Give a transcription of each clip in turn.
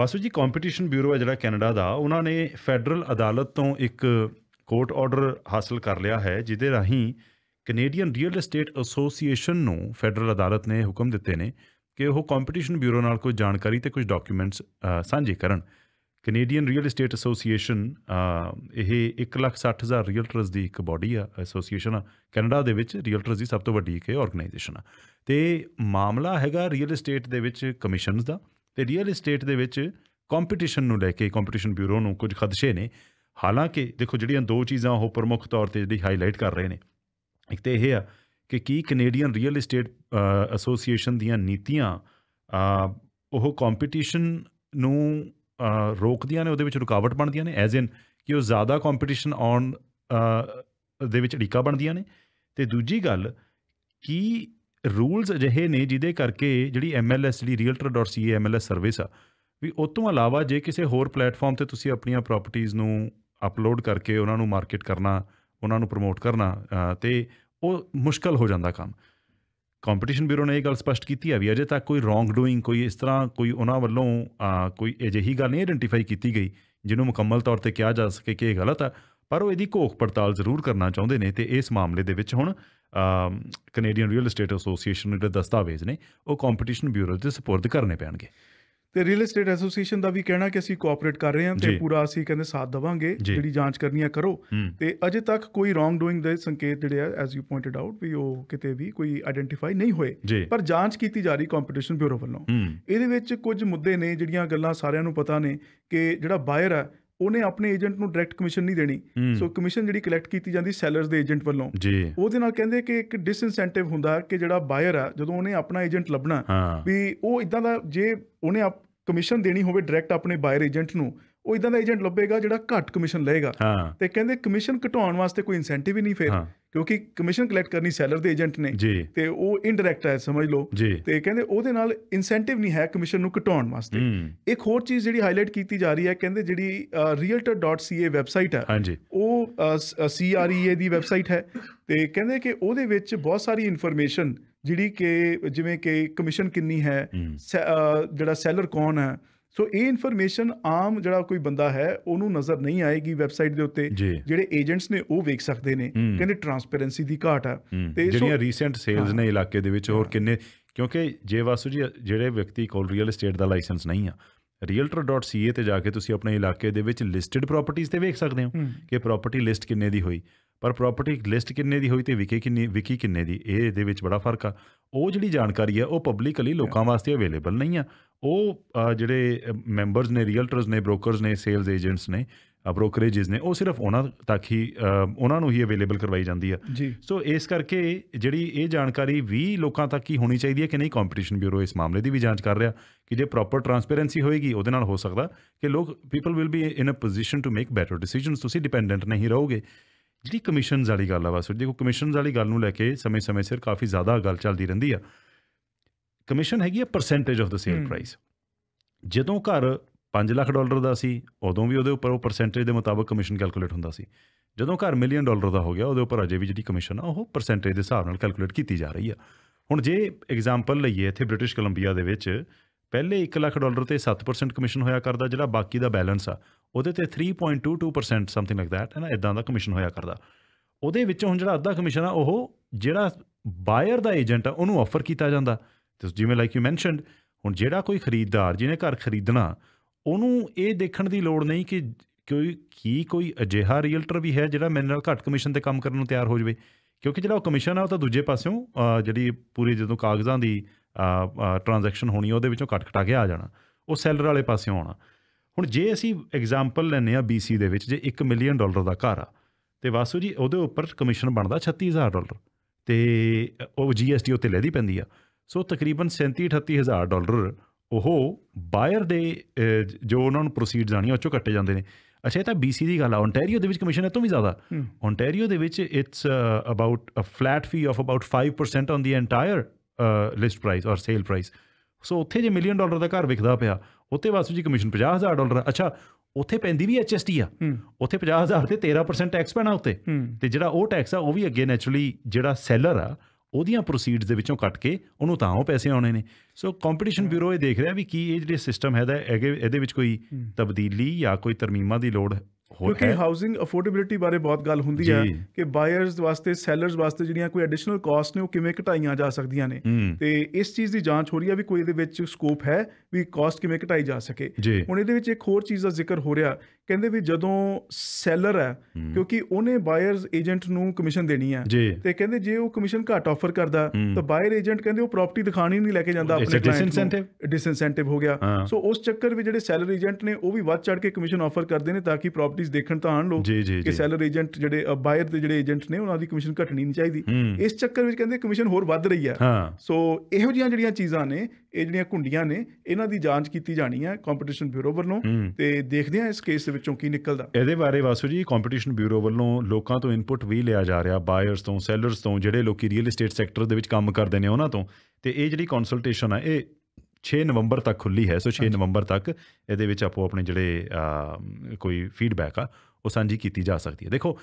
ਵਾਸੂ ਜੀ competition bureau ਹੈ ਜਿਹੜਾ ਕੈਨੇਡਾ ਦਾ ਉਹਨਾਂ ਨੇ ਫੈਡਰਲ ਅਦਾਲਤ ਤੋਂ ਇੱਕ ਕੋਰਟ ਆਰਡਰ ਹਾਸਲ ਕਰ ਲਿਆ ਹੈ ਜਿਹਦੇ ਰਾਹੀਂ ਕੈਨੇਡੀਅਨ ਰੀਅਲ ਏਸਟੇਟ ਐਸੋਸੀਏਸ਼ਨ ਨੂੰ ਫੈਡਰਲ ਅਦਾਲਤ ਨੇ ਹੁਕਮ ਦਿੱਤੇ ਨੇ ਕਿ ਉਹ ਕੰਪੀਟੀਸ਼ਨ ਬਿਊਰੋ ਨਾਲ ਕੋਈ ਜਾਣਕਾਰੀ ਤੇ ਕੁਝ ਡਾਕੂਮੈਂਟਸ ਸਾਂਝੇ ਕਰਨ ਕੈਨੇਡੀਅਨ ਰੀਅਲ ਏਸਟੇਟ ਐਸੋਸੀਏਸ਼ਨ ਇਹ 160000 ਰੀਅਲਟਰਸ ਦੀ ਇੱਕ ਬਾਡੀ ਆ ਐਸੋਸੀਏਸ਼ਨ ਆ ਕੈਨੇਡਾ ਦੇ ਵਿੱਚ ਰੀਅਲਟਰਸ ਦੀ ਸਭ ਤੋਂ ਵੱਡੀ ਇੱਕ ਆਰਗੇਨਾਈਜੇਸ਼ਨ ਆ ਤੇ ਮਾਮਲਾ ਹੈਗਾ ਰੀਅਲ ਏਸਟੇਟ ਦੇ ਵਿੱਚ ਕਮਿਸ਼ਨਸ ਦਾ ਤੇ ਰੀਅਲ ਏਸਟੇਟ ਦੇ ਵਿੱਚ ਕੰਪੀਟੀਸ਼ਨ ਨੂੰ ਲੈ ਕੇ ਕੰਪੀਟੀਸ਼ਨ ਬਿਊਰੋ ਨੂੰ ਕੁਝ ਖਦਸ਼ੇ ਨੇ ਹਾਲਾਂਕਿ ਦੇਖੋ ਜਿਹੜੀਆਂ ਦੋ ਚੀਜ਼ਾਂ ਉਹ ਪ੍ਰਮੁੱਖ ਤੌਰ ਤੇ ਜਿਹੜੀ ਹਾਈਲਾਈਟ ਕਰ ਰਹੇ ਨੇ ਇੱਕ ਤੇ ਇਹ ਆ ਕਿ ਕੀ ਕੈਨੇਡੀਅਨ ਰੀਅਲ ਏਸਟੇਟ ਐਸੋਸੀਏਸ਼ਨ ਦੀਆਂ ਨੀਤੀਆਂ ਉਹ ਕੰਪੀਟੀਸ਼ਨ ਨੂੰ ਰੋਕਦੀਆਂ ਨੇ ਉਹਦੇ ਵਿੱਚ ਰੁਕਾਵਟ ਬਣਦੀਆਂ ਨੇ ਐਜ਼ ਇਨ ਕਿ ਉਹ ਜ਼ਿਆਦਾ ਕੰਪੀਟੀਸ਼ਨ ਆਉਣ ਦੇ ਵਿੱਚ ਢੀਕਾ ਬਣਦੀਆਂ ਨੇ ਤੇ ਦੂਜੀ ਗੱਲ ਕੀ ਰੂਲਸ ਅਜਿਹੇ ਨੇ ਜਿਹਦੇ ਕਰਕੇ ਜਿਹੜੀ ਐਮਐਲਐਸ ਜਿਹੜੀ realtor.ca ਐਮਐਲਐਸ ਸਰਵਿਸ ਆ ਵੀ ਉਸ ਤੋਂ ਇਲਾਵਾ ਜੇ ਕਿਸੇ ਹੋਰ ਪਲੇਟਫਾਰਮ ਤੇ ਤੁਸੀਂ ਆਪਣੀਆਂ ਪ੍ਰਾਪਰਟੀਆਂ ਨੂੰ ਅਪਲੋਡ ਕਰਕੇ ਉਹਨਾਂ ਨੂੰ ਮਾਰਕੀਟ ਕਰਨਾ ਉਹਨਾਂ ਨੂੰ ਪ੍ਰਮੋਟ ਕਰਨਾ ਤੇ ਉਹ ਮੁਸ਼ਕਲ ਹੋ ਜਾਂਦਾ ਕੰਮ ਕੰਪੀਟੀਸ਼ਨ ਬਿਊਰੋ ਨੇ ਇਹ ਗੱਲ ਸਪਸ਼ਟ ਕੀਤੀ ਹੈ ਵੀ ਅਜੇ ਤੱਕ ਕੋਈ ਰੋਂਗ ਡੂਇੰਗ ਕੋਈ ਇਸ ਤਰ੍ਹਾਂ ਕੋਈ ਉਹਨਾਂ ਵੱਲੋਂ ਕੋਈ ਅਜਿਹੀ ਗੱਲ ਨਹੀਂ ਆਇਡੈਂਟੀਫਾਈ ਕੀਤੀ ਗਈ ਜਿਹਨੂੰ ਮੁਕੰਮਲ ਤੌਰ ਤੇ ਕਿਹਾ ਜਾ ਸਕੇ ਕਿ ਇਹ ਗਲਤ ਆ ਪਰ ਉਹ ਇਹਦੀ ਕੋਖ ਪੜਤਾਲ ਜ਼ਰੂਰ ਕਰਨਾ ਚਾਹੁੰਦੇ ਨੇ ਤੇ ਇਸ ਮਾਮਲੇ ਦੇ ਵਿੱਚ ਹੁਣ ਕੈਨੇਡੀਅਨ ਰੀਅਲ ਏਸਟੇਟ ਐਸੋਸੀਏਸ਼ਨ ਨੂੰ ਜਿਹੜੇ ਦਸਤਾਵੇਜ਼ ਨੇ ਉਹ ਕੰਪੀਟੀਸ਼ਨ ਬਿਊਰੋ ਦੇ ਸਪੁਰਦ ਕਰਨੇ ਪੈਣਗੇ ਤੇ ਰੀਅਲ ਏਸਟੇਟ ਐਸੋਸੀਏਸ਼ਨ ਦਾ ਵੀ ਕਹਿਣਾ ਕਿ ਅਸੀਂ ਕੋਆਪਰੇਟ ਕਰ ਰਹੇ ਹਾਂ ਤੇ ਪੂਰਾ ਅਸੀਂ ਕਹਿੰਦੇ ਸਾਥ ਦਵਾਂਗੇ ਜਿਹੜੀ ਜਾਂਚ ਕਰਨੀ ਆ ਕਰੋ ਤੇ ਅਜੇ ਤੱਕ ਕੋਈ ਰੋਂਗ ਡੂਇੰਗ ਦੇ ਸੰਕੇਤ ਜਿਹੜੇ ਆ ਐਸ ਯੂ ਪੁਆਇੰਟਡ ਆਊਟ ਵੀ ਉਹ ਕਿਤੇ ਵੀ ਕੋਈ ਆਇਡੈਂਟੀਫਾਈ ਨਹੀਂ ਹੋਏ ਪਰ ਜਾਂਚ ਕੀਤੀ ਜਾ ਰਹੀ ਕੰਪੀਟੀਸ਼ਨ ਬਿਊਰੋ ਵੱਲੋਂ ਇਹਦੇ ਵਿੱਚ ਕੁਝ ਮੁੱਦੇ ਨੇ ਜਿਹੜੀਆਂ ਗੱਲਾਂ ਸਾਰਿਆਂ ਨੂੰ ਪਤਾ ਨੇ ਕਿ ਜਿਹੜਾ ਬਾਇਰ ਆ ਉਹਨੇ ਆਪਣੇ ਏਜੰਟ ਨੂੰ ਡਾਇਰੈਕਟ ਕਮਿਸ਼ਨ ਨਹੀਂ ਦੇਣੀ ਸੋ ਕਮਿਸ਼ਨ ਜਿਹੜੀ ਕਲੈਕਟ ਕੀਤੀ ਜਾਂਦੀ ਸੈਲਰਸ ਦੇ ਏਜੰਟ ਵੱਲੋਂ ਉਹਦੇ ਨਾਲ ਕਹਿੰਦੇ ਕਿ ਇੱਕ ਡਿਸਇਨਸੈਂਟਿਵ ਹੁੰਦਾ ਕਿ ਜਿਹੜਾ ਬਾਇਰ ਆ ਜਦੋਂ ਉਹਨੇ ਆਪਣਾ ਏਜੰਟ ਲੱਭਣਾ ਵੀ ਉਹ ਇਦਾਂ ਦਾ ਜੇ ਉਹਨੇ ਕਮਿਸ਼ਨ ਦੇਣੀ ਹੋਵੇ ਡਾਇਰੈਕਟ ਆਪਣੇ ਬਾਇਰ ਏਜੰਟ ਨੂੰ ਉਹ ਇਦਾਂ ਦਾ ਏਜੰਟ ਲੱਭੇਗਾ ਜਿਹੜਾ ਘੱਟ ਕਮਿਸ਼ਨ ਲਏਗਾ ਤੇ ਕਹਿੰਦੇ ਕਮਿਸ਼ਨ ਘਟਾਉਣ ਵਾਸਤੇ ਕੋਈ ਇਨਸੈਂਟਿਵ ਹੀ ਨਹੀਂ ਫੇਰ ਕਿਉਂਕਿ ਕਮਿਸ਼ਨ ਕਲੈਕਟ ਕਰਨੀ ਸੈਲਰ ਦੇ ਏਜੰਟ ਨੇ ਤੇ ਉਹ ਇਨਡਾਇਰੈਕਟ ਹੈ ਸਮਝ ਲਓ ਤੇ ਕਹਿੰਦੇ ਉਹਦੇ ਨਾਲ ਇਨਸੈਂਟਿਵ ਨਹੀਂ ਹੈ ਕਮਿਸ਼ਨ ਨੂੰ ਘਟਾਉਣ ਵਾਸਤੇ ਇੱਕ ਹੋਰ ਚੀਜ਼ ਜਿਹੜੀ ਹਾਈਲਾਈਟ ਕੀਤੀ ਜਾ ਰਹੀ ਹੈ ਕਹਿੰਦੇ ਜਿਹੜੀ realtor.ca ਵੈਬਸਾਈਟ ਹੈ ਉਹ CREA ਦੀ ਵੈਬਸਾਈਟ ਹੈ ਤੇ ਕਹਿੰਦੇ ਕਿ ਉਹਦੇ ਵਿੱਚ ਬਹੁਤ ਸਾਰੀ ਇਨਫੋਰਮੇਸ਼ਨ ਜਿਹੜੀ ਕਿ ਜਿਵੇਂ ਕਿ ਕਮਿਸ਼ਨ ਕਿੰਨੀ ਹੈ ਜਿਹੜਾ ਸੈਲਰ ਕੌਣ ਹੈ ਸੋ ਇਹ ਇਨਫੋਰਮੇਸ਼ਨ ਆਮ ਜਿਹੜਾ ਕੋਈ ਬੰਦਾ ਹੈ ਉਹਨੂੰ ਨਜ਼ਰ ਨਹੀਂ ਆਏਗੀ ਵੈਬਸਾਈਟ ਦੇ ਉੱਤੇ ਜਿਹੜੇ ਏਜੰਟਸ ਨੇ ਉਹ ਵੇਖ ਸਕਦੇ ਨੇ ਕਹਿੰਦੇ ਟਰਾਂਸਪੇਰੈਂਸੀ ਦੀ ਘਾਟ ਆ ਤੇ ਜਿਹੜੀਆਂ ਰੀਸੈਂਟ ਸੇਲਸ ਨੇ ਇਲਾਕੇ ਦੇ ਵਿੱਚ ਹੋਰ ਕਿੰਨੇ ਕਿਉਂਕਿ ਜੇ ਵਾਸੂ ਜੀ ਜਿਹੜੇ ਵਿਅਕਤੀ ਕੋਲ ਰੀਅਲ ਏਸਟੇਟ ਦਾ ਲਾਇਸੈਂਸ ਨਹੀਂ ਆ realtor.ca ਤੇ ਜਾ ਕੇ ਤੁਸੀਂ ਆਪਣੇ ਇਲਾਕੇ ਦੇ ਵਿੱਚ ਲਿਸਟਡ ਪ੍ਰਾਪਰਟੀਆਂ ਤੇ ਵੇਖ ਸਕਦੇ ਹੋ ਕਿ ਪ੍ਰਾਪਰਟੀ ਲਿਸਟ ਕਿੰਨੇ ਦੀ ਹੋਈ ਪਰ ਪ੍ਰਾਪਰਟੀ ਲਿਸਟ ਕਿੰਨੇ ਦੀ ਹੋਈ ਤੇ ਵਿਕੀ ਕਿੰਨੀ ਵਿਕੀ ਕਿੰਨੇ ਦੀ ਇਹ ਇਹਦੇ ਵਿੱਚ ਬੜਾ ਫਰਕ ਆ ਉਹ ਜਿਹੜੀ ਜਾਣਕਾਰੀ ਹੈ ਉਹ ਪਬਲਿਕਲੀ ਲੋਕਾਂ ਵਾਸਤੇ ਅਵੇਲੇਬਲ ਨਹੀਂ ਆ ਉਹ ਜਿਹੜੇ ਮੈਂਬਰਸ ਨੇ ਰੀਅਲਟਰਸ ਨੇ ਬ੍ਰੋਕਰਸ ਨੇ ਸੇਲਸ ਏਜੰਟਸ ਨੇ ਬ੍ਰੋਕਰੇਜਸ ਨੇ ਉਹ ਸਿਰਫ ਉਹਨਾਂ ਤੱਕ ਹੀ ਉਹਨਾਂ ਨੂੰ ਹੀ ਅਵੇਲੇਬਲ ਕਰਵਾਈ ਜਾਂਦੀ ਆ ਸੋ ਇਸ ਕਰਕੇ ਜਿਹੜੀ ਇਹ ਜਾਣਕਾਰੀ ਵੀ ਲੋਕਾਂ ਤੱਕ ਹੀ ਹੋਣੀ ਚਾਹੀਦੀ ਹੈ ਕਿ ਨਹੀਂ ਕੰਪੀਟੀਸ਼ਨ ਬਿਊਰੋ ਇਸ ਮਾਮਲੇ ਦੀ ਵੀ ਜਾਂਚ ਕਰ ਰਿਹਾ ਕਿ ਜੇ ਪ੍ਰੋਪਰ ਟ੍ਰਾਂਸਪੇਰੈਂਸੀ ਹੋਏਗੀ ਉਹਦੇ ਨਾਲ ਹੋ ਸਕਦਾ ਕਿ ਲੋਕ people will be in a position to make better decisions ਤੁਸੀਂ ਡਿਪੈਂਡੈਂਟ ਨਹੀਂ ਰਹੋਗੇ ਜਿਹੜੀ ਕਮਿਸ਼ਨਸ ਵਾਲੀ ਗੱਲ ਆ ਵਾ ਸੋ ਦੇਖੋ ਕਮਿਸ਼ਨਸ ਵਾਲੀ ਗੱਲ ਨੂੰ ਲੈ ਕੇ ਸਮੇਂ-ਸਮੇਂ ਸਿਰ ਕਾਫੀ ਜ਼ਿਆਦਾ ਗੱਲ ਚੱਲਦੀ ਰਹਿੰਦੀ ਆ ਕਮਿਸ਼ਨ ਹੈਗੀ ਆ percentage of the sale price ਜਦੋਂ ਘਰ 5 ਲੱਖ ਡਾਲਰ ਦਾ ਸੀ ਉਦੋਂ ਵੀ ਉਹਦੇ ਉੱਪਰ ਉਹ ਪਰਸੈਂਟੇਜ ਦੇ ਮੁਤਾਬਕ ਕਮਿਸ਼ਨ ਕੈਲਕੂਲੇਟ ਹੁੰਦਾ ਸੀ ਜਦੋਂ ਘਰ ਮਿਲੀਅਨ ਡਾਲਰ ਦਾ ਹੋ ਗਿਆ ਉਹਦੇ ਉੱਪਰ ਅਜੇ ਵੀ ਜਿਹੜੀ ਕਮਿਸ਼ਨ ਆ ਉਹ ਪਰਸੈਂਟੇਜ ਦੇ ਹਿਸਾਬ ਨਾਲ ਕੈਲਕੂਲੇਟ ਕੀਤੀ ਜਾ ਰਹੀ ਆ ਹੁਣ ਜੇ ਐਗਜ਼ਾਮਪਲ ਲਈਏ ਇੱਥੇ ਬ੍ਰਿਟਿਸ਼ ਕੋਲੰਬੀਆ ਦੇ ਵਿੱਚ ਪਹਿਲੇ 1 ਲੱਖ ਡਾਲਰ ਤੇ 7% ਕਮਿਸ਼ਨ ਹੋਇਆ ਕਰਦਾ ਜਿਹੜਾ ਬਾਕੀ ਦਾ ਬੈਲੈਂਸ ਆ ਉਹਦੇ ਤੇ 3.22% ਸਮਥਿੰਗ ਲਾਈਕ ਦੈਟ ਹੈ ਇਦਾਂ ਦਾ ਕਮਿਸ਼ਨ ਹੋਇਆ ਕਰਦਾ ਉਹਦੇ ਵਿੱਚੋਂ ਹੁਣ ਜਿਹੜਾ ਅੱਧਾ ਕਮਿਸ਼ਨ ਆ ਉਹ ਜਿਹੜਾ ਬਾਇਰ ਦਾ ਏਜੰਟ ਆ ਉਹਨੂੰ ਆਫਰ ਕੀਤਾ ਜਾਂਦਾ ਤੇ ਜਿਵੇਂ ਲਾਈਕ ਯੂ ਮੈਂਸ਼ਨਡ ਹੁਣ ਜਿਹੜਾ ਕੋਈ ਖਰੀਦਦਾਰ ਜਿਹਨੇ ਘਰ ਖਰੀਦਣਾ ਉਹਨੂੰ ਇਹ ਦੇਖਣ ਦੀ ਲੋੜ ਨਹੀਂ ਕਿ ਕੋਈ ਕੀ ਕੋਈ ਅਜਿਹਾ ਰੀਅਲਟਰ ਵੀ ਹੈ ਜਿਹੜਾ ਮੇਰੇ ਨਾਲ ਘੱਟ ਕਮਿਸ਼ਨ ਤੇ ਕੰਮ ਕਰਨ ਨੂੰ ਤਿਆਰ ਹੋ ਜਵੇ ਕਿਉਂਕਿ ਜਿਹੜਾ ਉਹ ਕਮਿਸ਼ਨ ਆ ਉਹ ਤਾਂ ਦੂਜੇ ਪਾਸਿਓਂ ਜਿਹੜੀ ਪੂਰੀ ਜਦੋਂ ਕਾਗਜ਼ਾਂ ਦੀ ਟ੍ਰਾਂਜੈਕਸ਼ਨ ਹੋਣੀ ਉਹਦੇ ਵਿੱਚੋਂ ਕੱਟ ਕਟਾ ਕੇ ਆ ਜਾਣਾ ਉਹ ਸੈਲਰ ਵਾਲੇ ਪਾਸੇ ਆਉਣਾ ਹੁਣ ਜੇ ਅਸੀਂ ਐਗਜ਼ਾਮਪਲ ਲੈਨੇ ਆ BC ਦੇ ਵਿੱਚ ਜੇ 1 ਮਿਲੀਅਨ ਡਾਲਰ ਦਾ ਘਰ ਆ ਤੇ ਵਾਸੂ ਜੀ ਉਹਦੇ ਉੱਪਰ ਕਮਿਸ਼ਨ ਬਣਦਾ 36000 ਡਾਲਰ ਤੇ ਉਹ GST ਉੱਤੇ ਲੈਦੀ ਪੈਂਦੀ ਆ ਸੋ ਤਕਰੀਬਨ 37 38000 ਡਾਲਰ ਉਹ ਬਾਇਰ ਦੇ ਜੋ ਉਹਨਾਂ ਨੂੰ ਪ੍ਰੋਸੀਡਸ ਆਣੀਆਂ ਉਹ ਚੋਂ ਕੱਟੇ ਜਾਂਦੇ ਨੇ ਅੱਛਾ ਇਹ ਤਾਂ BC ਦੀ ਗੱਲ ਆ ਓਨਟਾਰੀਓ ਦੇ ਵਿੱਚ ਕਮਿਸ਼ਨ ਇਤੋਂ ਤੋਂ ਵੀ ਜ਼ਿਆਦਾ ਓਨਟਾਰੀਓ ਦੇ ਵਿੱਚ it's about a flat fee of about 5% on the entire list price or sale price so ਉੱਥੇ ਜੇ ਮਿਲੀਅਨ ਡਾਲਰ ਦਾ ਘਰ ਵਿਕਦਾ ਪਿਆ ਉੱਤੇ ਵਾਸੂ ਜੀ ਕਮਿਸ਼ਨ 50000 ਡਾਲਰ ਅੱਛਾ ਉੱਥੇ ਪੈਂਦੀ ਵੀ ਐਚਐਸਟੀ ਆ ਉੱਥੇ 50000 ਤੇ 13% ਟੈਕਸ ਪੈਣਾ ਉੱਤੇ ਤੇ ਜਿਹੜਾ ਉਹ ਟੈਕਸ ਆ ਉਹ ਵੀ ਅੱਗੇ ਨੇਚਰਲੀ ਜਿਹੜਾ ਸੈਲਰ ਆ ਉਹਦੀਆਂ ਪ੍ਰੋਸੀਡਸ ਦੇ ਵਿੱਚੋਂ ਕੱਟ ਕੇ ਉਹਨੂੰ ਤਾਂ ਉਹ ਪੈਸੇ ਆਉਣੇ ਨੇ ਸੋ ਕੰਪੀਟੀਸ਼ਨ ਬਿਊਰੋ ਇਹ ਦੇਖ ਰਿਹਾ ਵੀ ਕੀ ਇਹ ਜਿਹੜੇ ਸਿਸਟਮ ਹੈਦਾ ਇਹਦੇ ਵਿੱਚ ਕੋਈ ਤਬਦੀਲੀ ਜਾਂ ਕੋਈ ਤਰਮੀਮਾਂ ਦੀ ਲੋੜ ਕਿਉਂਕਿ ਹਾਊਸਿੰਗ ਅਫੋਰਡੇਬਿਲਟੀ ਬਾਰੇ ਬਹੁਤ ਗੱਲ ਹੁੰਦੀ ਹੈ ਕਿ ਬਾਇਰਸ ਵਾਸਤੇ ਸੈਲਰਸ ਵਾਸਤੇ ਜਿਹੜੀਆਂ ਕੋਈ ਐਡੀਸ਼ਨਲ ਕਾਸਟ ਨੇ ਉਹ ਕਿਵੇਂ ਘਟਾਈਆਂ ਜਾ ਸਕਦੀਆਂ ਨੇ ਤੇ ਇਸ ਚੀਜ਼ ਦੀ ਜਾਂਚ ਹੋ ਰਹੀ ਹੈ ਵੀ ਕੋਈ ਇਹਦੇ ਵਿੱਚ ਸਕੋਪ ਹੈ ਵੀ ਕਾਸਟ ਕਿਵੇਂ ਘਟਾਈ ਜਾ ਸਕੇ ਹੁਣ ਇਹਦੇ ਵਿੱਚ ਇੱਕ ਹੋਰ ਚੀਜ਼ ਦਾ ਜ਼ਿਕਰ ਹੋ ਰਿਹਾ ਕਹਿੰਦੇ ਵੀ ਜਦੋਂ ਸੈਲਰ ਹੈ ਕਿਉਂਕਿ ਉਹਨੇ ਬਾਇਰਸ ਏਜੰਟ ਨੂੰ ਕਮਿਸ਼ਨ ਦੇਣੀ ਹੈ ਤੇ ਕਹਿੰਦੇ ਜੇ ਉਹ ਕਮਿਸ਼ਨ ਘੱਟ ਆਫਰ ਕਰਦਾ ਤਾਂ ਬਾਇਰ ਏਜੰਟ ਕਹਿੰਦੇ ਉਹ ਪ੍ਰਾਪਰਟੀ ਦਿਖਾਣੀ ਨਹੀਂ ਲੈ ਕੇ ਜਾਂਦਾ ਆਪਣੇ ਡਿਸਇਨਸੈਂਟਿਵ ਡਿਸਇਨਸੈਂਟਿਵ ਹੋ ਗਿਆ ਸੋ ਉਸ ਚੱਕਰ ਵਿੱਚ ਜਿਹੜੇ ਸੈਲਰ ਏਜੰਟ ਨੇ ਉਹ ਵੀ ਵੱਧ ਚੜ ਕੇ ਕਮਿਸ਼ਨ ਆਫਰ ਕਰਦੇ ਨੇ ਤਾਂ ਕਿ ਪ੍ਰਾਪਰਟੀ ਕੰਪਨੀਆਂ ਦੇਖਣ ਤਾਂ ਆਣ ਲੋ ਕਿ ਸੈਲਰ ਏਜੰਟ ਜਿਹੜੇ ਬਾਇਰ ਦੇ ਜਿਹੜੇ ਏਜੰਟ ਨੇ ਉਹਨਾਂ ਦੀ ਕਮਿਸ਼ਨ ਘਟਣੀ ਨਹੀਂ ਚਾਹੀਦੀ ਇਸ ਚੱਕਰ ਵਿੱਚ ਕਹਿੰਦੇ ਕਮਿਸ਼ਨ ਹੋਰ ਵੱਧ ਰਹੀ ਹੈ ਸੋ ਇਹੋ ਜਿਹੀਆਂ ਜਿਹੜੀਆਂ ਚੀਜ਼ਾਂ ਨੇ ਇਹ ਜਿਹੜੀਆਂ ਕੁੰਡੀਆਂ ਨੇ ਇਹਨਾਂ ਦੀ ਜਾਂਚ ਕੀਤੀ ਜਾਣੀ ਹੈ ਕੰਪੀਟੀਸ਼ਨ ਬਿਊਰੋ ਵੱਲੋਂ ਤੇ ਦੇਖਦੇ ਹਾਂ ਇਸ ਕੇਸ ਦੇ ਵਿੱਚੋਂ ਕੀ ਨਿਕਲਦਾ ਇਹਦੇ ਬਾਰੇ ਵਾਸੂ ਜੀ ਕੰਪੀਟੀਸ਼ਨ ਬਿਊਰੋ ਵੱਲੋਂ ਲੋਕਾਂ ਤੋਂ ਇਨਪੁਟ ਵੀ ਲਿਆ ਜਾ ਰਿਹਾ ਬਾਇਰਸ ਤੋਂ ਸੈਲਰਸ ਤੋਂ ਜਿਹੜੇ ਲੋਕੀ ਰੀਅਲ ਏਸਟੇਟ ਸੈਕਟਰ ਦੇ ਵਿੱਚ ਕੰਮ ਕਰਦੇ ਨੇ ਉਹਨਾਂ ਤੋਂ ਤੇ ਇਹ ਜਿਹੜੀ ਕੰਸਲਟੇਸ਼ਨ ਆ ਇਹ 6 ਨਵੰਬਰ ਤੱਕ ਖੁੱਲੀ ਹੈ ਸੋ 6 ਨਵੰਬਰ ਤੱਕ ਇਹਦੇ ਵਿੱਚ ਆਪੋ ਆਪਣੇ ਜਿਹੜੇ ਕੋਈ ਫੀਡਬੈਕ ਆ ਉਹ ਸਾਂਝੀ ਕੀਤੀ ਜਾ ਸਕਦੀ ਹੈ ਦੇਖੋ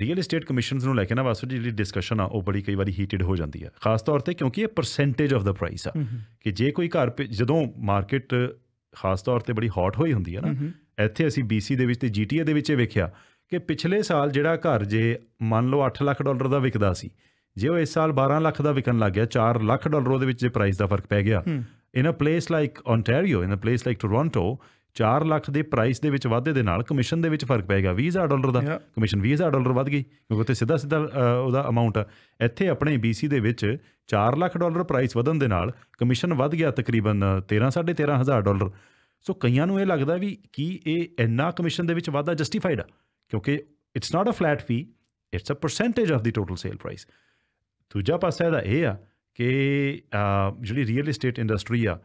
ਰੀਅਲ ਏਸਟੇਟ ਕਮਿਸ਼ਨਸ ਨੂੰ ਲੈ ਕੇ ਨਾ ਵਾਸਤੇ ਜਿਹੜੀ ਡਿਸਕਸ਼ਨ ਆ ਉਹ ਬੜੀ ਕਈ ਵਾਰੀ ਹੀਟਡ ਹੋ ਜਾਂਦੀ ਹੈ ਖਾਸ ਤੌਰ ਤੇ ਕਿਉਂਕਿ ਇਹ ਪਰਸੈਂਟੇਜ ਆਫ ਦਾ ਪ੍ਰਾਈਸ ਆ ਕਿ ਜੇ ਕੋਈ ਘਰ ਜਦੋਂ ਮਾਰਕੀਟ ਖਾਸ ਤੌਰ ਤੇ ਬੜੀ ਹੌਟ ਹੋਈ ਹੁੰਦੀ ਹੈ ਨਾ ਇੱਥੇ ਅਸੀਂ ਬੀਸੀ ਦੇ ਵਿੱਚ ਤੇ ਜੀਟੀਏ ਦੇ ਵਿੱਚ ਇਹ ਵੇਖਿਆ ਕਿ ਪਿਛਲੇ ਸਾਲ ਜਿਹੜਾ ਘਰ ਜੇ ਮੰਨ ਲਓ 8 ਲੱਖ ਡਾਲਰ ਦਾ ਵਿਕਦਾ ਸੀ ਜੇ ਉਹ ਇਸ ਸਾਲ 12 ਲੱਖ ਦਾ ਵਿਕਣ ਲੱਗ ਗਿਆ 4 ਲੱਖ ਡਾਲਰ ਉਹਦੇ ਵਿੱਚ ਜੇ ਪ੍ਰਾਈਸ ਦਾ ਫਰਕ ਪੈ ਗਿਆ in a place like Ontario in a place like Toronto 4 lakh ਦੇ ਪ੍ਰਾਈਸ ਦੇ ਵਿੱਚ ਵਾਧੇ ਦੇ ਨਾਲ ਕਮਿਸ਼ਨ ਦੇ ਵਿੱਚ ਫਰਕ ਪਏਗਾ 20000 ਡਾਲਰ ਦਾ ਕਮਿਸ਼ਨ 20000 ਡਾਲਰ ਵੱਧ ਗਈ ਕਿਉਂਕਿ ਉੱਥੇ ਸਿੱਧਾ ਸਿੱਧਾ ਉਹਦਾ ਅਮਾਉਂਟ ਹੈ ਇੱਥੇ ਆਪਣੇ BC ਦੇ ਵਿੱਚ 4 ਲੱਖ ਡਾਲਰ ਪ੍ਰਾਈਸ ਵਧਣ ਦੇ ਨਾਲ ਕਮਿਸ਼ਨ ਵੱਧ ਗਿਆ ਤਕਰੀਬਨ 13 13500 ਡਾਲਰ ਸੋ ਕਈਆਂ ਨੂੰ ਇਹ ਲੱਗਦਾ ਵੀ ਕੀ ਇਹ ਇੰਨਾ ਕਮਿਸ਼ਨ ਦੇ ਵਿੱਚ ਵਾਧਾ ਜਸਟੀਫਾਈਡ ਆ ਕਿਉਂਕਿ it's not a flat fee it's a percentage of the total sale price ਦੂਜਾ ਪਾਸਾ ਦਾ ਇਹ ਆ ਕਿ ਜਿਹੜੀ ਰੀਅਲ ਏਸਟੇਟ ਇੰਡਸਟਰੀ ਆ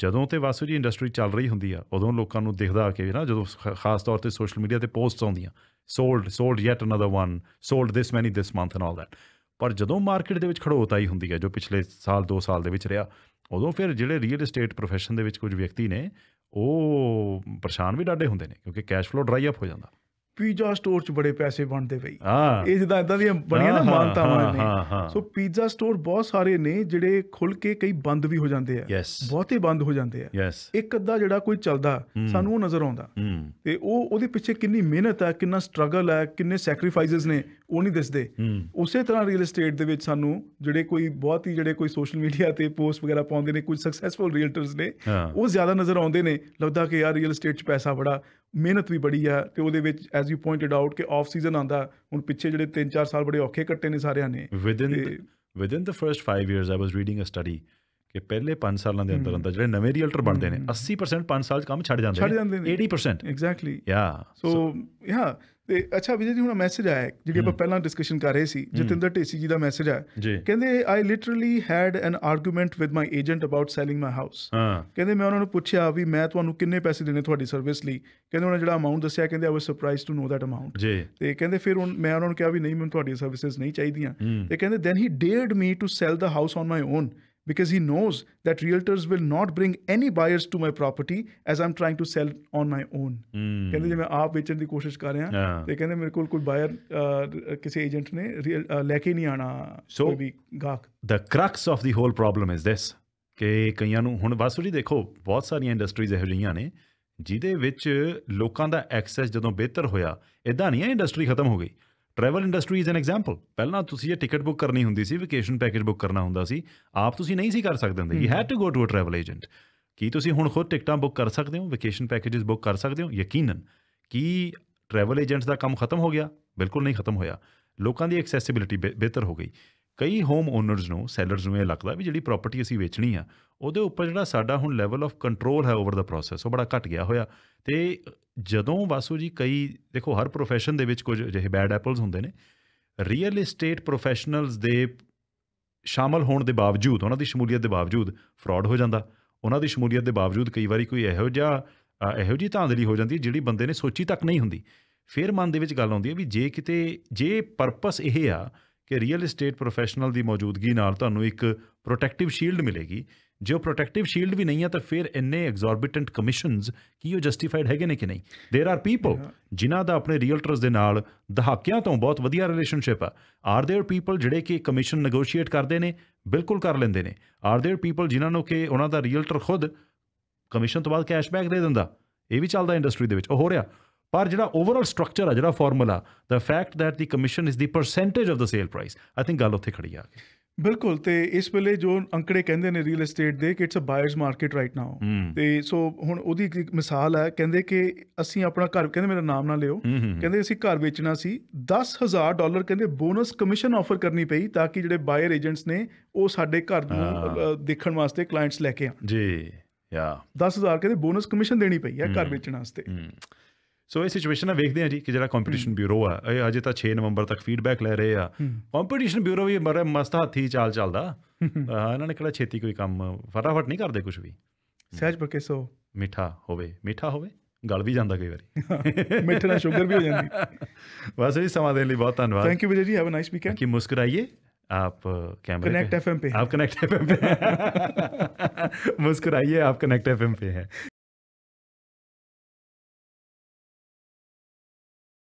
ਜਦੋਂ ਤੇ ਵਾਸੂ ਜੀ ਇੰਡਸਟਰੀ ਚੱਲ ਰਹੀ ਹੁੰਦੀ ਆ ਉਦੋਂ ਲੋਕਾਂ ਨੂੰ ਦਿਖਦਾ ਆ ਕਿ ਨਾ ਜਦੋਂ ਖਾਸ ਤੌਰ ਤੇ ਸੋਸ਼ਲ ਮੀਡੀਆ ਤੇ ਪੋਸਟਸ ਆਉਂਦੀਆਂ sold sold yet another one sold this many this month and all that ਪਰ ਜਦੋਂ ਮਾਰਕੀਟ ਦੇ ਵਿੱਚ ਖੜੋਤ ਆਈ ਹੁੰਦੀ ਆ ਜੋ ਪਿਛਲੇ ਸਾਲ 2 ਸਾਲ ਦੇ ਵਿੱਚ ਰਿਹਾ ਉਦੋਂ ਫਿਰ ਜਿਹੜੇ ਰੀਅਲ ਏਸਟੇਟ profession ਦੇ ਵਿੱਚ ਕੁਝ ਵਿਅਕਤੀ ਨੇ ਉਹ ਪਰੇਸ਼ਾਨ ਵੀ ਡਾਡੇ ਹੁੰਦੇ ਨੇ ਕਿਉਂਕਿ ਕੈਸ਼ ਫਲੋ ਡਰਾਈ ਅਪ ਹੋ ਜਾਂਦਾ ਪੀਜ਼ਾ ਸਟੋਰ 'ਚ ਬੜੇ ਪੈਸੇ ਬਣਦੇ ਪਈ ਇਹ ਜਿੱਦਾਂ ਇਦਾਂ ਦੀਆਂ ਬੜੀਆਂ ਨਾ ਮਾਨਤਾਵਾਂ ਨੇ ਸੋ ਪੀਜ਼ਾ ਸਟੋਰ ਬਹੁਤ ਸਾਰੇ ਨੇ ਜਿਹੜੇ ਖੁੱਲ ਕੇ ਕਈ ਬੰਦ ਵੀ ਹੋ ਜਾਂਦੇ ਆ ਬਹੁਤੇ ਬੰਦ ਹੋ ਜਾਂਦੇ ਆ ਇੱਕ ਅੱਧਾ ਜਿਹੜਾ ਕੋਈ ਚੱਲਦਾ ਸਾਨੂੰ ਉਹ ਨਜ਼ਰ ਆਉਂਦਾ ਤੇ ਉਹ ਉਹਦੇ ਪਿੱਛੇ ਕਿੰਨੀ ਮਿਹਨਤ ਆ ਕਿੰਨਾ ਸਟਰਗਲ ਆ ਕਿੰਨੇ ਸੈਕਰੀਫਾਈਸਸ ਨੇ ਉਹ ਨਹੀਂ ਦਿਸਦੇ ਉਸੇ ਤਰ੍ਹਾਂ ਰੀਅਲ ਏਸਟੇਟ ਦੇ ਵਿੱਚ ਸਾਨੂੰ ਜਿਹੜੇ ਕੋਈ ਬਹੁਤ ਹੀ ਜਿਹੜੇ ਕੋਈ ਸੋਸ਼ਲ ਮੀਡੀਆ ਤੇ ਪੋਸਟ ਵਗੈਰਾ ਪਾਉਂਦੇ ਨੇ ਕੁਝ ਸਕਸੈਸਫੁਲ ਰੀਅਲਟਰਸ ਨੇ ਉਹ ਜ਼ਿਆਦਾ ਨਜ਼ਰ ਆਉਂਦੇ ਨੇ ਲੱਗਦਾ ਕਿ ਯਾਰ ਰੀਅਲ ਏਸਟੇਟ 'ਚ ਪੈਸਾ ਬੜਾ ਮਿਹਨਤ ਵੀ ਬੜੀ ਆ ਤੇ ਉਹਦੇ ਵਿੱਚ ਐਸ ਯੂ ਪੁਆਇੰਟਡ ਆਊਟ ਕਿ ਆਫ ਸੀਜ਼ਨ ਆਂਦਾ ਹੁਣ ਪਿੱਛੇ ਜਿਹੜੇ 3-4 ਸਾਲ ਬੜੇ ਔਖੇ ਕੱਟੇ ਨੇ ਸਾਰਿਆਂ ਨੇ within within the first 5 years I was reading a study ਕਿ ਪਹਿਲੇ 5 ਸਾਲਾਂ ਦੇ ਅੰਦਰ ਅੰਦਰ ਜਿਹੜੇ ਨਵੇਂ ਰੀਅਲਟਰ ਬਣਦੇ ਨੇ 80% 5 ਸਾਲ ਕੰਮ ਛੱਡ ਜਾਂਦੇ ਨੇ 80% ਐਗਜ਼ੈਕਟਲੀ ਯਾ ਸੋ ਯਾ ਤੇ ਅੱਛਾ ਵਿਜੇ ਜੀ ਹੁਣ ਮੈਸੇਜ ਆਇਆ ਜਿਹੜੀ ਆਪਾਂ ਪਹਿਲਾਂ ਡਿਸਕਸ਼ਨ ਕਰ ਰਹੇ ਸੀ ਜਤਿੰਦਰ ਢੇਸੀ ਜੀ ਦਾ ਮੈਸੇਜ ਆਇਆ ਕਹਿੰਦੇ I literally had an argument with my agent about selling my house ਕਹਿੰਦੇ ਮੈਂ ਉਹਨਾਂ ਨੂੰ ਪੁੱਛਿਆ ਵੀ ਮੈਂ ਤੁਹਾਨੂੰ ਕਿੰਨੇ ਪੈਸੇ ਦੇਣੇ ਤੁਹਾਡੀ ਸਰਵਿਸ ਲਈ ਕਹਿੰਦੇ ਉਹਨਾਂ ਜਿਹੜਾ ਅਮਾਉਂਟ ਦੱਸਿਆ ਕਹਿੰਦੇ I was surprised to know that amount ਤੇ ਕਹਿੰਦੇ ਫਿਰ ਮੈਂ ਉਹਨਾਂ ਨੂੰ ਕਿਹਾ ਵੀ ਨਹੀਂ ਮੈਨੂੰ ਤੁਹਾਡੀਆਂ ਸਰਵਿਸਿਜ਼ ਨਹੀਂ ਚਾਹੀਦੀਆਂ ਤੇ ਕਹਿੰਦੇ then he dared me to sell the house on my own because he knows that realtors will not bring any buyers to my property as I'm trying to sell on my own ਕਹਿੰਦੇ ਜੇ ਮੈਂ ਆਪ ਵੇਚਣ ਦੀ ਕੋਸ਼ਿਸ਼ ਕਰ ਰਿਹਾ ਤੇ ਕਹਿੰਦੇ ਮੇਰੇ ਕੋਲ ਕੋਈ ਬਾਇਰ ਕਿਸੇ ਏਜੰਟ ਨੇ ਲੈ ਕੇ ਨਹੀਂ ਆਣਾ ਕੋਈ ਵੀ ਗਾਹਕ the crux of the whole problem is this ਕਿ ਕਈਆਂ ਨੂੰ ਹੁਣ ਬਸ ਜੀ ਦੇਖੋ ਬਹੁਤ ਸਾਰੀਆਂ ਇੰਡਸਟਰੀਜ਼ ਇਹੋ ਜਿਹੀਆਂ ਨੇ ਜਿਹਦੇ ਵਿੱਚ ਲੋਕਾਂ ਦਾ ਐਕਸੈਸ ਜਦੋਂ ਬਿਹਤਰ ਹੋਇਆ ਇਦਾਂ ਨਹੀਂ ਆ ਇੰਡਸਟਰੀ ਖਤਮ ਹੋ ਗਈ travel industry is an example ਪਹਿਲਾਂ ਤੁਸੀਂ ਇਹ ਟਿਕਟ ਬੁੱਕ ਕਰਨੀ ਹੁੰਦੀ ਸੀ ਵਕੇਸ਼ਨ ਪੈਕੇਜ ਬੁੱਕ ਕਰਨਾ ਹੁੰਦਾ ਸੀ ਆਪ ਤੁਸੀਂ ਨਹੀਂ ਸੀ ਕਰ ਸਕਦੇ ਹੁੰਦੇ you had to go to a travel agent ਕੀ ਤੁਸੀਂ ਹੁਣ ਖੁਦ ਟਿਕਟਾਂ ਬੁੱਕ ਕਰ ਸਕਦੇ ਹੋ ਵਕੇਸ਼ਨ ਪੈਕੇजेस ਬੁੱਕ ਕਰ ਸਕਦੇ ਹੋ ਯਕੀਨਨ ਕੀ ਟਰੈਵਲ ਏਜੰਟਸ ਦਾ ਕੰਮ ਖਤਮ ਹੋ ਗਿਆ ਬਿਲਕੁਲ ਨਹੀਂ ਖਤਮ ਹੋਇਆ ਲੋਕਾਂ ਦੀ ਐਕਸੈਸਿਬਿਲਟੀ ਬਿਹਤਰ ਹੋ ਗਈ ਕਈ ਹੋਮ ਓਨਰਸ ਨੂੰ ਸੈਲਰਸ ਨੂੰ ਇਹ ਲੱਗਦਾ ਵੀ ਜਿਹੜੀ ਪ੍ਰਾਪਰਟੀ ਅਸੀਂ ਵੇਚਣੀ ਆ ਉਹਦੇ ਉੱਪਰ ਜਿਹੜਾ ਸਾਡਾ ਹੁਣ ਲੈਵਲ ਆਫ ਕੰਟਰੋਲ ਹੈ ਓਵਰ ਦਾ ਪ੍ਰੋਸੈਸ ਉਹ ਬੜਾ ਘਟ ਗਿਆ ਹੋਇਆ ਤੇ ਜਦੋਂ ਵਾਸੂ ਜੀ ਕਈ ਦੇਖੋ ਹਰ profession ਦੇ ਵਿੱਚ ਕੁਝ ਜਿਹੇ ਬੈਡ ਐਪਲਸ ਹੁੰਦੇ ਨੇ ਰੀਅਲ ਏਸਟੇਟ ਪ੍ਰੋਫੈਸ਼ਨਲਸ ਦੇ ਸ਼ਾਮਲ ਹੋਣ ਦੇ ਬਾਵਜੂਦ ਉਹਨਾਂ ਦੀ ਸ਼ਮੂਲੀਅਤ ਦੇ ਬਾਵਜੂਦ ਫਰਾਡ ਹੋ ਜਾਂਦਾ ਉਹਨਾਂ ਦੀ ਸ਼ਮੂਲੀਅਤ ਦੇ ਬਾਵਜੂਦ ਕਈ ਵਾਰੀ ਕੋਈ ਇਹੋ ਜਿਹਾ ਇਹੋ ਜੀ ਧਾਂਦਲੀ ਹੋ ਜਾਂਦੀ ਜਿਹੜੀ ਬੰਦੇ ਨੇ ਸੋਚੀ ਤੱਕ ਨਹੀਂ ਹੁੰਦੀ ਫਿਰ ਮਨ ਦੇ ਵਿੱਚ ਗੱਲ ਆਉਂਦੀ ਹੈ ਵੀ ਜੇ ਕਿਤੇ ਜੇ ਪਰਪਸ ਇਹ ਆ ਕਿ ਰੀਅਲ ਏਸਟੇਟ ਪ੍ਰੋਫੈਸ਼ਨਲ ਦੀ ਮੌਜੂਦਗੀ ਨਾਲ ਤੁਹਾਨੂੰ ਇੱਕ ਪ੍ਰੋਟੈਕਟਿਵ ਸ਼ੀਲਡ ਮਿਲੇਗੀ ਜੇ ਉਹ ਪ੍ਰੋਟੈਕਟਿਵ ਸ਼ੀਲਡ ਵੀ ਨਹੀਂ ਹੈ ਤਾਂ ਫਿਰ ਇੰਨੇ ਐਗਜ਼ੋਰਬਿਟੈਂਟ ਕਮਿਸ਼ਨਸ ਕੀ ਉਹ ਜਸਟੀਫਾਈਡ ਹੈਗੇ ਨੇ ਕਿ ਨਹੀਂ देयर ਆਰ ਪੀਪਲ ਜਿਨ੍ਹਾਂ ਦਾ ਆਪਣੇ ਰੀਅਲਟਰਸ ਦੇ ਨਾਲ ਦਹਾਕਿਆਂ ਤੋਂ ਬਹੁਤ ਵਧੀਆ ਰਿਲੇਸ਼ਨਸ਼ਿਪ ਆ ਆਰ देयर ਪੀਪਲ ਜਿਹੜੇ ਕਿ ਕਮਿਸ਼ਨ ਨੇਗੋਸ਼ੀਏਟ ਕਰਦੇ ਨੇ ਬਿਲਕੁਲ ਕਰ ਲੈਂਦੇ ਨੇ ਆਰ देयर ਪੀਪਲ ਜਿਨ੍ਹਾਂ ਨੂੰ ਕਿ ਉਹਨਾਂ ਦਾ ਰੀਅਲਟਰ ਖੁਦ ਕਮਿਸ਼ਨ ਤੋਂ ਬਾਅਦ ਕੈਸ਼ਬੈਕ ਦੇ ਦਿੰਦਾ ਇਹ ਵੀ ਚੱਲਦਾ ਇੰਡਸਟਰੀ ਦੇ ਵਿੱਚ ਉਹ ਹੋ ਰਿਹਾ ਪਰ ਜਿਹੜਾ ਓਵਰਆਲ ਸਟਰਕਚਰ ਆ ਜਿਹੜਾ formula the fact that the commission is the percentage of the sale price I think ਗੱਲ ਉੱਥੇ ਖੜੀ ਆ ਬਿਲਕੁਲ ਤੇ ਇਸ ਵੇਲੇ ਜੋ ਅੰਕੜੇ ਕਹਿੰਦੇ ਨੇ ਰੀਅਲ ਏਸਟੇਟ ਦੇ ਕਿ it's a buyer's market right now ਤੇ ਸੋ ਹੁਣ ਉਹਦੀ ਇੱਕ ਮਿਸਾਲ ਹੈ ਕਹਿੰਦੇ ਕਿ ਅਸੀਂ ਆਪਣਾ ਘਰ ਕਹਿੰਦੇ ਮੇਰਾ ਨਾਮ ਨਾ ਲਿਓ ਕਹਿੰਦੇ ਅਸੀਂ ਘਰ ਵੇਚਣਾ ਸੀ 10000 ਡਾਲਰ ਕਹਿੰਦੇ ਬੋਨਸ ਕਮਿਸ਼ਨ ਆਫਰ ਕਰਨੀ ਪਈ ਤਾਂ ਕਿ ਜਿਹੜੇ ਬਾਇਰ ਏਜੰਟਸ ਨੇ ਉਹ ਸਾਡੇ ਘਰ ਨੂੰ ਦੇਖਣ ਵਾਸਤੇ ਕਲਾਇੰਟਸ ਲੈ ਕੇ ਆਣ ਜੀ ਯਾ 10000 ਕਹਿੰਦੇ ਬੋਨਸ ਕਮਿਸ਼ਨ ਦੇਣੀ ਪਈ ਹੈ ਘਰ ਵੇਚਣ ਵਾਸਤੇ सो ये सिचुएशन है ਵੇਖਦੇ ਹਾਂ ਜੀ ਕਿ ਜਿਹੜਾ ਕੰਪੀਟੀਸ਼ਨ ਬਿਊਰੋ ਆ ਇਹ ਅਜੇ ਤਾਂ 6 ਨਵੰਬਰ ਤੱਕ ਫੀਡਬੈਕ ਲੈ ਰਹੇ ਆ ਕੰਪੀਟੀਸ਼ਨ ਬਿਊਰੋ ਵੀ ਬੜਾ ਮਸਤ ਹਾਥੀ ਚਾਲ ਚੱਲਦਾ ਇਹਨਾਂ ਨੇ ਕਿਹੜਾ ਛੇਤੀ ਕੋਈ ਕੰਮ ਫਟਾਫਟ ਨਹੀਂ ਕਰਦੇ ਕੁਝ ਵੀ ਸਹਿਜ ਪੱਕੇ ਸੋ ਮਿੱਠਾ ਹੋਵੇ ਮਿੱਠਾ ਹੋਵੇ ਗਲ ਵੀ ਜਾਂਦਾ ਕਈ ਵਾਰੀ ਮਿੱਠੇ ਨਾਲ ਸ਼ੂਗਰ ਵੀ ਹੋ ਜਾਂਦੀ ਬਸ ਜੀ ਸਮਾਂ ਦੇਣ ਲਈ ਬਹੁਤ ਧੰਨਵਾਦ ਥੈਂਕ ਯੂ ਵਿਜੇ ਜੀ ਹੈਵ ਅ ਨਾਈਸ ਵੀਕਐਂਡ ਕਿ ਮੁਸਕਰਾਈਏ आप कैमरे कनेक्ट एफएम पे आप कनेक्ट एफएम पे मुस्कुराइए आप कनेक्ट एफएम पे हैं